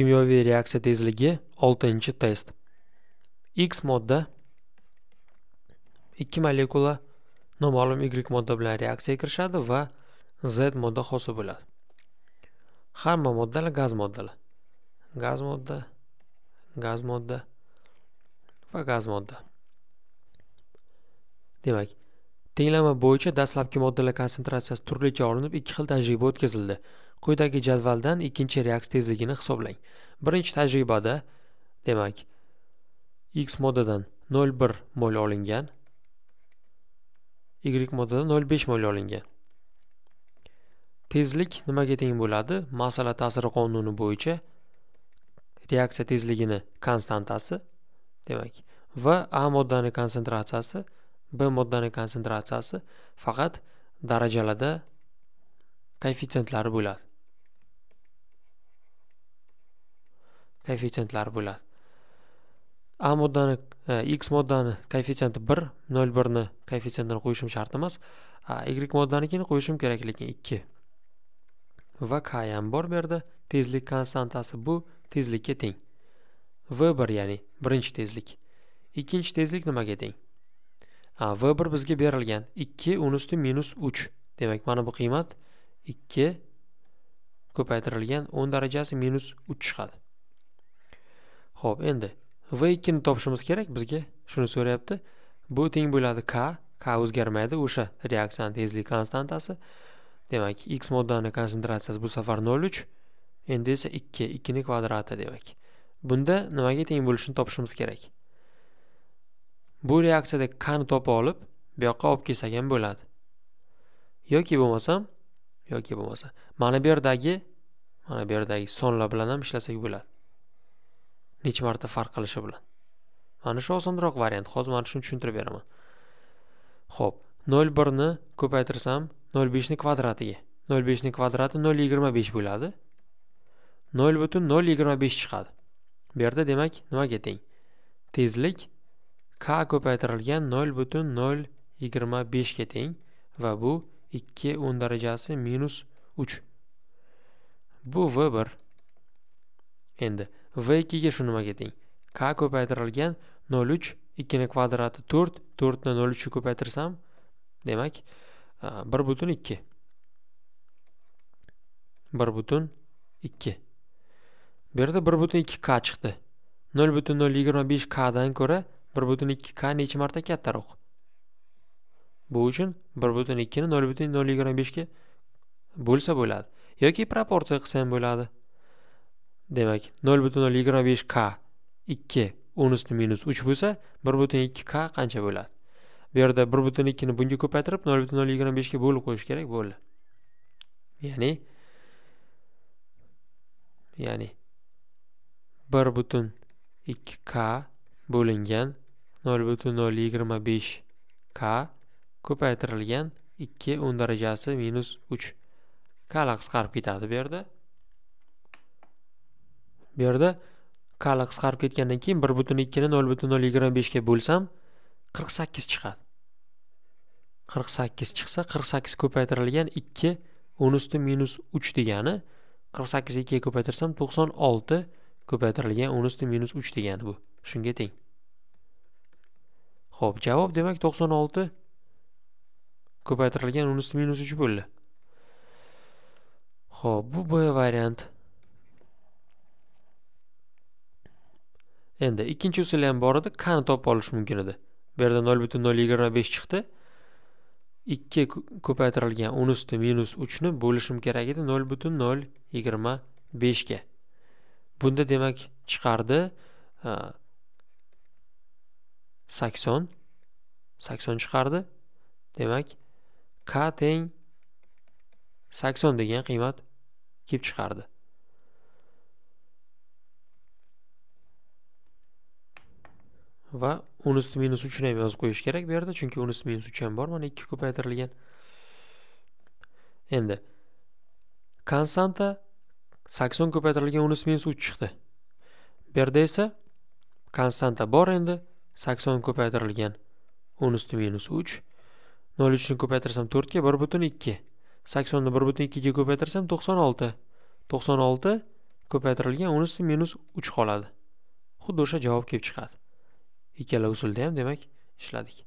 kimyoviy reaksiya tezligi 6 test x modda 2 molekula noma'lum y modda bilan reaksiyaga kirishadi va z modda hosil bo'ladi hamma moddalar gaz moddalar gaz modda gaz modda va gaz modda demak Tenglama bo'yicha dastlabki moddalar konsentratsiyasi turlicha olinib, ikki xil tajriba o'tkazildi. Quyidagi jadvaldan ikkinchi reaksiya tezligini hisoblang. Birinchi tajribada, demak, x moddadan 0.1 mol olingan, y moddadan 0.5 mol olingan. Tezlik nimaga teng bo'ladi? Masala ta'siri qonuni bo'yicha reaksiya tezligini konstantasi, demak, va A moddani konsentratsiyasi b moddani konsentratsiyasi faqat darajalarda koeffitsentlari bo'ladi koeffitsentlari bo'ladi a moddani e, x moddani koeffitsienti bir nol birni koeffitsiyentini qo'yishim shart emas y moddanikini qo'yishim kerak lekin ikki va k ham bor bu yerda tezlik konstantasi bu tezlikka teng v bir ya'ni birinchi tezlik ikkinchi tezlik nimaga teng A v1 bizga berilgan 2 10 usti minus 3 demak mana bu qiymat 2 ko'paytirilgan 10 darajasi minus 3 chiqadi Xo'p, endi v2 ni topishimiz kerak bizga shuni so'rayapti bu teng bo'ladi k k o'zgarmaydi o'sha reaksiyani tezlik konstantasi demak x moddani konsentratsiyasi bu safar 0,3 endi esa 2 2 ning kvadrati demak bunda nimaga teng bo'lishini topishimiz kerak bu reaksiyada kan topib olib bu yoqqa olib kelsak ham bo'ladi yoki bo'lmasam yoki bo'lmasa mana bu yerdagi mana bu yerdagi sonlar bilan ham ishlasak bo'ladi necha marta farq qilishi bilan mana shu osonroq variant hozir mana shuni tushuntirib beraman ho'p nol birni ko'paytirsam nol beshni kvadratiga nol beshni kvadrati nol yigirma besh bo'ladi nol butun nol yigirma besh chiqadi bu yerda demak nimaga teng tezlik k ko'paytirilgan 0.025 ga teng va bu 2.10 darajasi minus 3. Bu v1. Endi v2 ga shu nimaga teng? k ko'paytirilgan 03 2 kvadrati 4, 4 ni 03 ga ko'paytirsam, demak 1.2 1 2. Bu yerda 12 k chiqdi. 0025 k dan ko'ra bir butun ikki k necha marta kattaroq bu uchun bir butun ikkini nol butun nol yigirma beshga bo'lsa bo'ladi yoki proporsiya qilsa ham bo'ladi demak nol butun nol yigirma besh k ikki 10 usti minus uch bo'lsa bir butun ikki k qancha bo'ladi bu yerda bir butun ikkini bunga ko'paytirib nol butun nol yigirma beshga bo'lib qo'yish kerak bo'ldi ya'ni ya'ni bir butun ikki k bo'lingan 0,025 k ko'paytirilgan 2 o'n darajasi minus 3 kali qisqarib ketadi bu yerda bu yerda kali qisqarib ketgandan keyin 1,2 ni 0,025 ga bo'lsam 48 chiqadi 48 chiqsa 48 ko'paytirilgan 2 o'n usti minus 3 degani 48 2 ga ko'paytirsam 96 ko'paytirilgan 10 usti minus 3 degani bu shunga teng Xo'p, javob demak 96 ko'paytirilgan unisi minus 3 bo'ldi. Xo'p, bu B variant. Endi ikkinchi usul ham bor edi, qani topib olish mumkin edi. Bu yerda 0.025 chiqdi. 2 ko'paytirilgan 10 minus 3 ni bo'lishim kerak edi 0.025 ga. Bunda demak chiqardi 80 80 chiqardi demak k teng 80 degan qiymat kelib chiqardi va unusti minus uchni ham yozib qo'yish kerak bu yerda chunki unusti minus uch ham bor mana ikki ko'paytirilgan endi konstanta sakson ko'paytirilgan unusti minus uch chiqdi bu yerda esa konstanta bor endi sakson ko'paytirilgan o'n usti minus uch nol uchni ko'paytirsam to'rtga bir butun ikki saksonni bir butun ikkiga ko'paytirsam to'qson olti to'qson olti ko'paytirilgan o'n usti minus uch qoladi xuddi o'sha javob kelib chiqadi ikkala usulda ham demak ishladik